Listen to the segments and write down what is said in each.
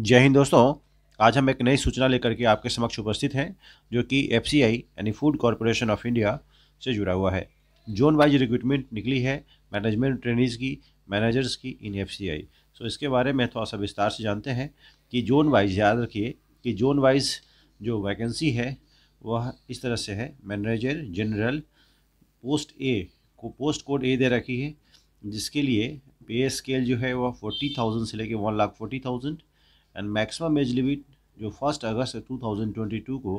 जय हिंद दोस्तों आज हम एक नई सूचना लेकर के आपके समक्ष उपस्थित हैं जो कि एफ यानी फूड कॉरपोरेशन ऑफ इंडिया से जुड़ा हुआ है जोन वाइज रिक्रूटमेंट निकली है मैनेजमेंट ट्रेनिज की मैनेजर्स की इन एफ सो इसके बारे में थोड़ा सा विस्तार से जानते हैं कि जोन वाइज याद रखिए कि जोन वाइज जो वैकेंसी है वह इस तरह से है मैनेजर जनरल पोस्ट ए को पोस्ट कोड ए दे रखी है जिसके लिए पे स्केल जो है वह फोर्टी थाउजेंड से लेके one lakh forty thousand and maximum age limit जो फर्स्ट अगस्त है 2022 को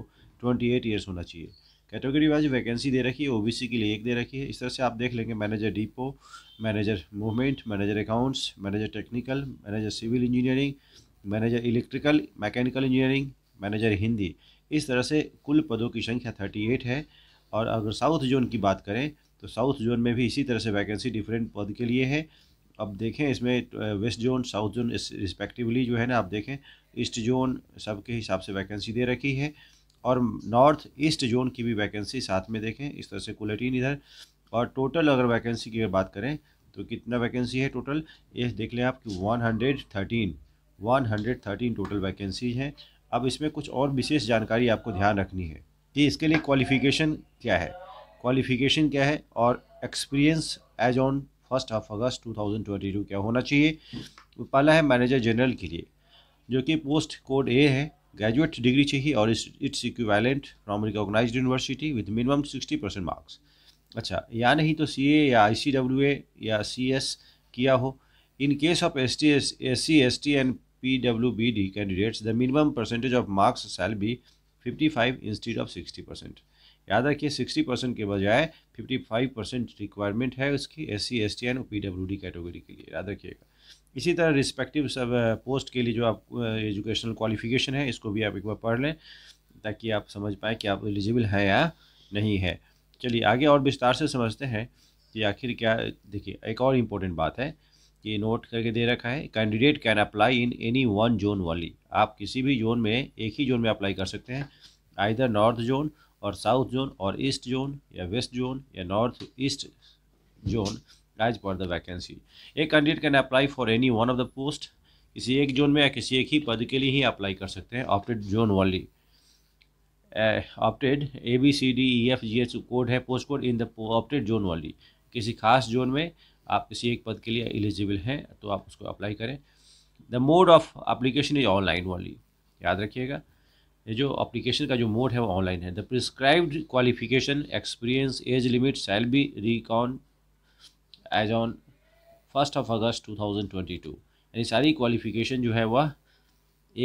28 ईयर्स होना चाहिए कैटेगरी वाइज वैकेंसी दे रखी है ओबीसी के लिए एक दे रखी है इस तरह से आप देख लेंगे manager depot manager movement manager accounts manager technical manager civil engineering manager electrical mechanical engineering manager Hindi इस तरह से कुल पदों की संख्या थर्टी एट है और अगर साउथ जोन की बात करें तो साउथ जोन में भी इसी तरह से वैकेंसी डिफरेंट पद के लिए है अब देखें इसमें वेस्ट जोन साउथ जोन इस रिस्पेक्टिवली जो है ना आप देखें ईस्ट जोन सब के हिसाब से वैकेंसी दे रखी है और नॉर्थ ईस्ट जोन की भी वैकेंसी साथ में देखें इस तरह से कुल एटीन इधर और टोटल अगर वैकेंसी की बात करें तो कितना वैकेंसी है टोटल ये देख लें आप कि one hundred thirteen one hundred thirteen total vacancy हैं अब इसमें कुछ और विशेष जानकारी आपको ध्यान रखनी है कि इसके लिए क्वालिफिकेशन क्या है क्वालिफिकेशन क्या है और experience age on first half August 2022 क्या होना चाहिए पहला है मैनेजर जनरल के लिए जो कि पोस्ट कोड ए है ग्रेजुएट डिग्री चाहिए और its equivalent from recognised university with minimum sixty percent marks अच्छा या नहीं तो सी या आई या सी किया हो in case of S T S S C S T and P W B D candidates the minimum percentage of marks shall be five instead of sixty percent याद रखिए सिक्सटी परसेंट के बजाय फिफ्टी फाइव परसेंट रिक्वायरमेंट है उसकी S C S T and P W D category के लिए याद रखिएगा इसी तरह रिस्पेक्टिव सब पोस्ट के लिए जो आप एजुकेशनल क्वालिफिकेशन है इसको भी आप एक बार पढ़ लें ताकि आप समझ पाए कि आप एलिजिबल हैं या नहीं है चलिए आगे और विस्तार से समझते हैं कि आखिर क्या देखिए एक और इम्पोर्टेंट बात है कि नोट करके दे रखा है candidate can apply in any one zone वाली आप किसी भी जोन में एक ही जोन में अप्लाई कर सकते हैं आइधर नॉर्थ जोन और साउथ जोन और ईस्ट जोन या वेस्ट जोन या north east zone as per the vacancy एक candidate can apply for any one of the post किसी एक जोन में या किसी एक ही पद के लिए ही अप्लाई कर सकते हैं ऑप्टेड जोन वाली opted A B C D E F G H code है post code in the opted zone वाली किसी खास जोन में आप किसी एक पद के लिए एलिजिबल हैं तो आप उसको अप्लाई करें the mode of application is online वाली याद रखिएगा ये जो अप्लीकेशन का जो मोड है वो ऑनलाइन है the prescribed qualification experience age limit shall be reckon as on first of August 2022 यानी सारी क्वालिफिकेशन जो है वह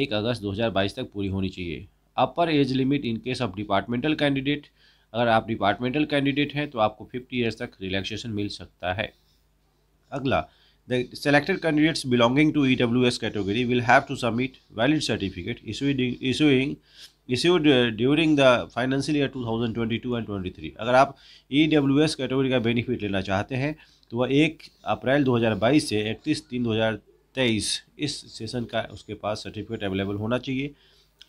एक अगस्त 2022 तक पूरी होनी चाहिए upper age limit in case of departmental candidate अगर आप डिपार्टमेंटल कैंडिडेट हैं तो आपको फिफ्टी ईयर्स तक रिलैक्सेशन मिल सकता है अगला The selected candidates belonging to EWS category will have to submit valid certificate issued, issuing issued during the financial year 2022 and 23 अगर आप EWS कैटेगरी का बेनिफिट लेना चाहते हैं तो वह एक अप्रैल 2022 से 31 तीन 2023 इस सेशन का उसके पास सर्टिफिकेट अवेलेबल होना चाहिए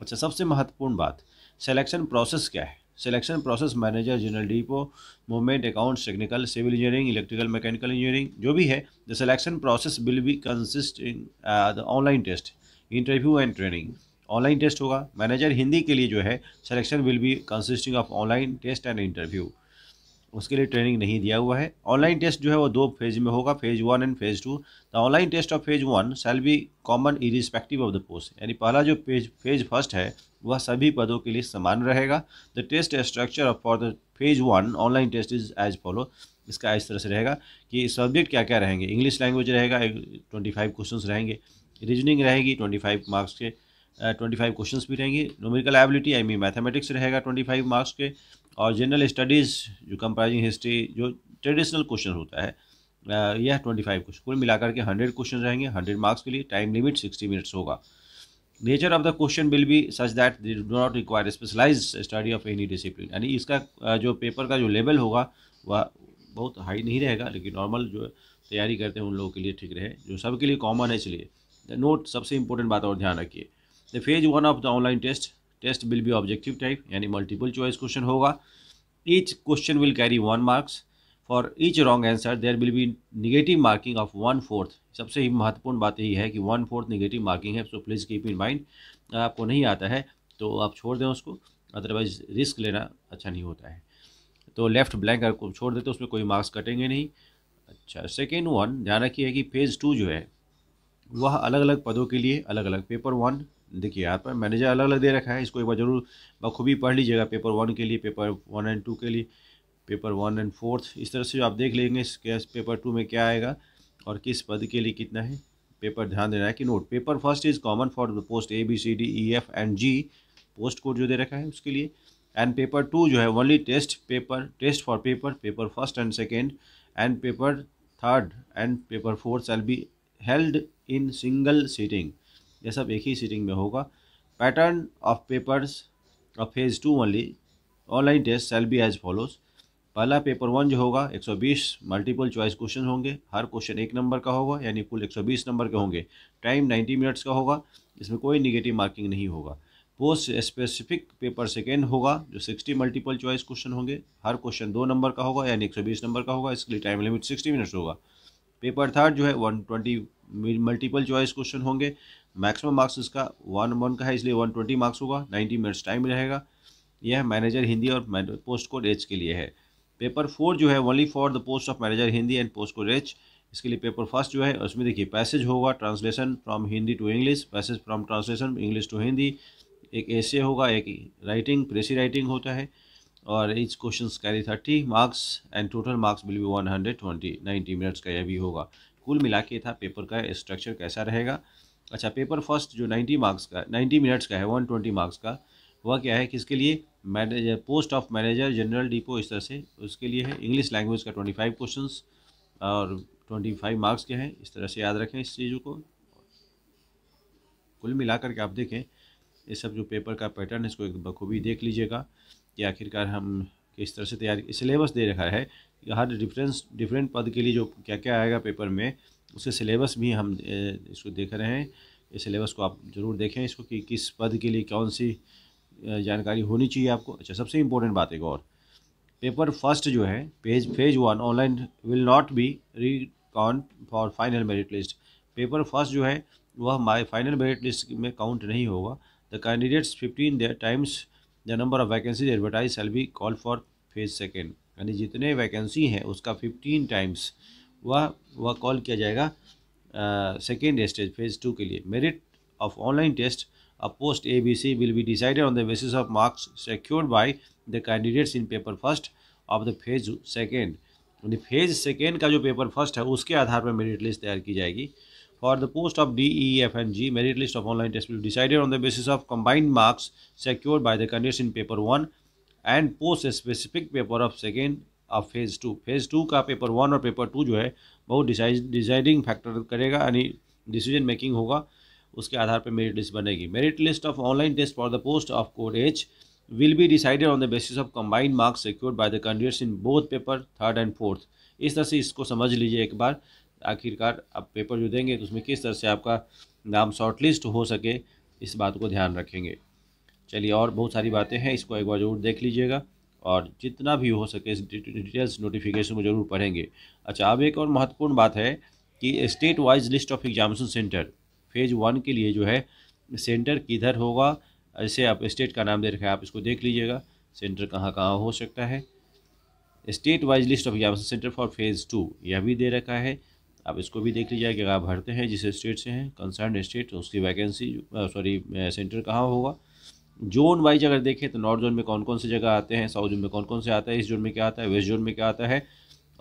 अच्छा सबसे महत्वपूर्ण बात सिलेक्शन प्रोसेस क्या है selection process manager general depot movement accounts technical civil engineering electrical mechanical engineering जो भी है the selection process will be consist in the online test interview and training online test होगा मैनेजर हिंदी के लिए जो है selection will be consisting of online test and interview उसके लिए ट्रेनिंग नहीं दिया हुआ है ऑनलाइन टेस्ट जो है वो दो फेज में होगा phase one and phase two the online test of phase one shall be common irrespective of the post यानी पहला जो पेज फेज फर्स्ट है वह सभी पदों के लिए समान रहेगा the test structure for the phase one online test is as follow इसका इस तरह से रहेगा कि सब्जेक्ट क्या क्या रहेंगे इंग्लिश लैंग्वेज रहेगा ट्वेंटी फाइव क्वेश्चन रहेंगे रीजनिंग रहेगी ट्वेंटी फाइव मार्क्स के ट्वेंटी फाइव क्वेश्चन भी रहेंगे numerical ability I mean mathematics रहेगा ट्वेंटी फाइव मार्क्स के और जनरल स्टडीज़ जो कंप्राइजिंग हिस्ट्री जो ट्रेडिशनल क्वेश्चन होता है यह ट्वेंटी फाइव क्वेश्चन कुल मिलाकर के हंड्रेड क्वेश्चन रहेंगे हंड्रेड मार्क्स के लिए टाइम लिमिट सिक्सटी मिनट्स होगा nature of the question will be such that dough not require specialize study of any discipline यानी इसका जो पेपर का जो लेवल होगा वह बहुत हाई नहीं रहेगा लेकिन नॉर्मल जो तैयारी करते हैं उन लोगों के लिए ठीक रहे जो सबके लिए कॉमन है इसलिए नोट सबसे इंपॉर्टेंट बात और ध्यान रखिए the phase one of the online test test will be objective type यानी मल्टीपल चॉइस क्वेश्चन होगा each question will carry one marks for each wrong answer there will be negative marking of one fourth सबसे ही महत्वपूर्ण बात यही है कि one fourth negative marking है so please keep in mind आपको नहीं आता है तो आप छोड़ दें उसको अदरवाइज रिस्क लेना अच्छा नहीं होता है तो लेफ्ट ब्लैंक अगर छोड़ देते उसमें कोई मार्क्स कटेंगे नहीं अच्छा सेकेंड वन ध्यान रखिए कि फेज़ टू जो है वह अलग अलग पदों के लिए अलग अलग पेपर वन देखिए मैंने मैनेजर अलग अलग दे रखा है इसको एक बार जरूर बखूबी पढ़ लीजिएगा पेपर वन के लिए पेपर वन एंड टू के लिए पेपर वन एंड फोर्थ इस तरह से जो आप देख लेंगे पेपर टू में क्या आएगा और किस पद के लिए कितना है पेपर ध्यान देना है कि note paper first is common for the post A B C D E F and G post code जो दे रखा है उसके लिए एंड पेपर टू जो है only test paper test for paper paper first and second and paper third and paper fourth shall be held in single seating ये सब एक ही सीटिंग में होगा pattern of papers of phase two only online test shall be as follows पहला paper one जो होगा 120 multiple choice question होंगे हर क्वेश्चन एक नंबर का होगा यानी कुल 120 नंबर के होंगे टाइम 90 मिनट्स का होगा इसमें कोई निगेटिव मार्किंग नहीं होगा पोस्ट स्पेसिफिक पेपर सेकेंड होगा जो 60 मल्टीपल चॉइस क्वेश्चन होंगे हर क्वेश्चन दो नंबर का होगा यानी 120 नंबर का होगा इसके लिए टाइम लिमिट 60 मिनट्स होगा पेपर थर्ड जो है 120 मल्टीपल चॉइस क्वेश्चन होंगे मैक्सिमम मार्क्स इसका वन वन का है इसलिए वन ट्वेंटी मार्क्स होगा नाइन्टी मिनट्स टाइम रहेगा यह मैनेजर हिंदी और पोस्ट कोड एच के लिए है पेपर फोर जो है only for the post of manager Hindi and post code H इसके लिए पेपर फर्स्ट जो है उसमें देखिए पैसेज होगा translation from Hindi to English passage from translation English to Hindi एक ऐसे होगा एक राइटिंग प्रेसी राइटिंग होता है और each question carry thirty marks and total marks will be one hundred twenty ninety minutes का यह भी होगा कुल मिला के था पेपर का स्ट्रक्चर कैसा रहेगा अच्छा पेपर फर्स्ट जो नाइन्टी मार्क्स का नाइन्टी मिनट्स का है वन ट्वेंटी मार्क्स का वह क्या है किसके लिए manager post of manager general depot इस तरह से उसके लिए है इंग्लिश लैंग्वेज का ट्वेंटी फाइव क्वेश्चन और ट्वेंटी फाइव मार्क्स के हैं इस तरह से याद रखें इस चीज़ों को कुल मिलाकर के आप देखें ये सब जो पेपर का पैटर्न है इसको एक बखूबी देख लीजिएगा कि आखिरकार हम किस तरह से तैयारी सिलेबस दे रखा है हर डिफरेंस डिफरेंट पद के लिए जो क्या क्या आएगा पेपर में उसके सिलेबस भी हम इसको देख रहे हैं इस सिलेबस को आप ज़रूर देखें इसको कि किस पद के लिए कौन सी जानकारी होनी चाहिए आपको अच्छा सबसे इम्पोर्टेंट बात एक और पेपर फर्स्ट जो है page phase one online will not be recount for final merit list paper first जो है वह हमारे फाइनल मेरिट लिस्ट में काउंट नहीं होगा the candidates fifteen times the number of vacancies advertise shall be call for phase second यानी जितने vacancy हैं उसका फिफ्टीन टाइम्स वह वह कॉल किया जाएगा सेकेंड स्टेज फेज़ टू के लिए merit of online test A B C will be decided on the basis of marks secured by the candidates in paper first of the phase second यानी phase second का जो paper first है उसके आधार पर merit list तैयार की जाएगी for the post of D E F and G merit list of online test will decided on the basis of combined marks secured by the candidates in paper one and post specific paper of second of phase two phase two का paper one और paper two जो है बहुत deciding factor करेगा यानी decision making होगा उसके आधार पर मेरिट लिस्ट बनेगी merit list of online test for the post of code H will be decided on the basis of combined marks secured by the candidates in both paper third and fourth इस तरह से इसको समझ लीजिए एक बार आखिरकार आप पेपर जो देंगे तो उसमें किस तरह से आपका नाम शॉर्ट लिस्ट हो सके इस बात को ध्यान रखेंगे चलिए और बहुत सारी बातें हैं इसको एक बार जरूर देख लीजिएगा और जितना भी हो सके इस डिटेल्स नोटिफिकेशन को जरूर पढ़ेंगे अच्छा अब एक और महत्वपूर्ण बात है कि state wise list of examination centre phase one के लिए जो है सेंटर किधर होगा ऐसे आप स्टेट का नाम दे रखा है आप इसको देख लीजिएगा सेंटर कहाँ कहाँ हो सकता है state wise list of examination centre for phase two यह भी दे रखा है आप इसको भी देख लीजिएगा कि आप भरते हैं जिस स्टेट से हैं कंसर्न स्टेट उसकी वैकेंसी सॉरी सेंटर कहाँ होगा जोन वाइज अगर देखें तो नॉर्थ जोन में कौन कौन से जगह आते हैं साउथ जोन में कौन कौन से आता है ईस्ट जोन में क्या आता है वेस्ट जोन में क्या आता है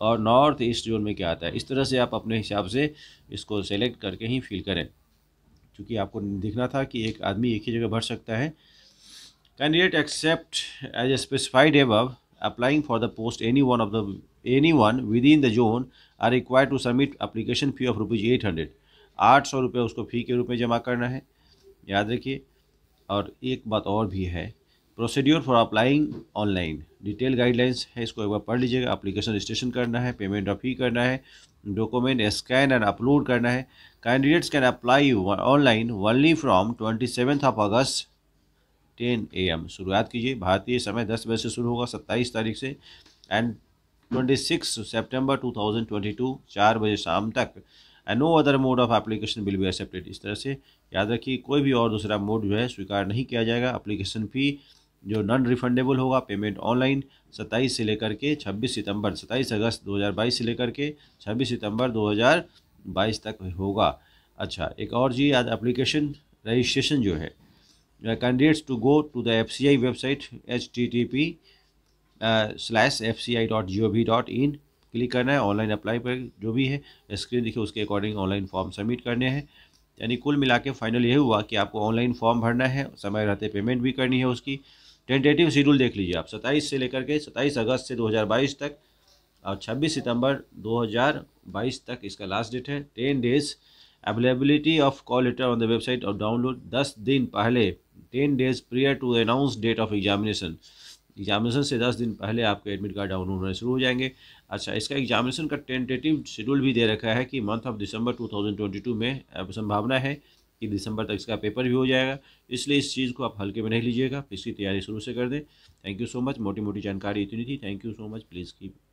और नॉर्थ ईस्ट जोन में क्या आता है इस तरह से आप अपने हिसाब से इसको सेलेक्ट करके ही फिल करें क्योंकि आपको देखना था कि एक आदमी एक ही जगह भर सकता है candidate except as a specified above any one of the any one within the zone are require to submit application fee of rupees eight hundred आठ सौ रुपये उसको फी के रूप में जमा करना है याद रखिए और एक बात और भी है procedure for applying online detail guidelines है इसको एक बार पढ़ लीजिएगा अप्लीकेशन रजिस्ट्रेशन करना है पेमेंट ऑफ ही करना है डॉक्यूमेंट स्कैन एंड अपलोड करना है candidates can apply online only from twenty seventh of August ten a m शुरुआत कीजिए भारतीय समय दस बजे से शुरू होगा सत्ताईस तारीख से and twenty six September two thousand twenty two चार बजे शाम तक and no other mode of application will be accepted इस तरह से याद रखिए कोई भी और दूसरा मोड जो है स्वीकार नहीं किया जाएगा अप्लीकेशन फ़ी जो नॉन रिफंडेबल होगा पेमेंट ऑनलाइन 27 से लेकर के 26 सितंबर 27 अगस्त 2022 से लेकर के 26 सितंबर 2022 तक होगा अच्छा एक और जी याद एप्लीकेशन रजिस्ट्रेशन जो है candidates to go to the F website H T T P slash F C I dot G O V dot in click करना है ऑनलाइन अप्लाई पर जो भी है स्क्रीन देखिए उसके अकॉर्डिंग ऑनलाइन फॉर्म सबमिट करने हैं यानी कुल मिला के फाइनल यही हुआ कि आपको ऑनलाइन फॉर्म भरना है समय रहते पेमेंट भी करनी है उसकी टेंटेटिव शेड्यूल देख लीजिए आप सत्ताईस से लेकर के सत्ताईस अगस्त से दो तक और छब्बीस सितंबर 2022 तक इसका लास्ट डेट है ten days availability of call letter on the website और डाउनलोड दस दिन पहले ten days prior to announce date of examination examination से दस दिन पहले आपके एडमिट कार्ड डाउनलोड होने शुरू हो जाएंगे अच्छा इसका एग्जामिनेशन का टेंटेटिव शेड्यूल भी दे रखा है कि मंथ ऑफ दिसंबर 2022 में अब संभावना है कि दिसंबर तक इसका पेपर भी हो जाएगा इसलिए इस चीज़ को आप हल्के में नहीं लीजिएगा इसकी तैयारी शुरू से कर दें थैंक यू सो मच मोटी मोटी जानकारी इतनी थी thank you so much please keep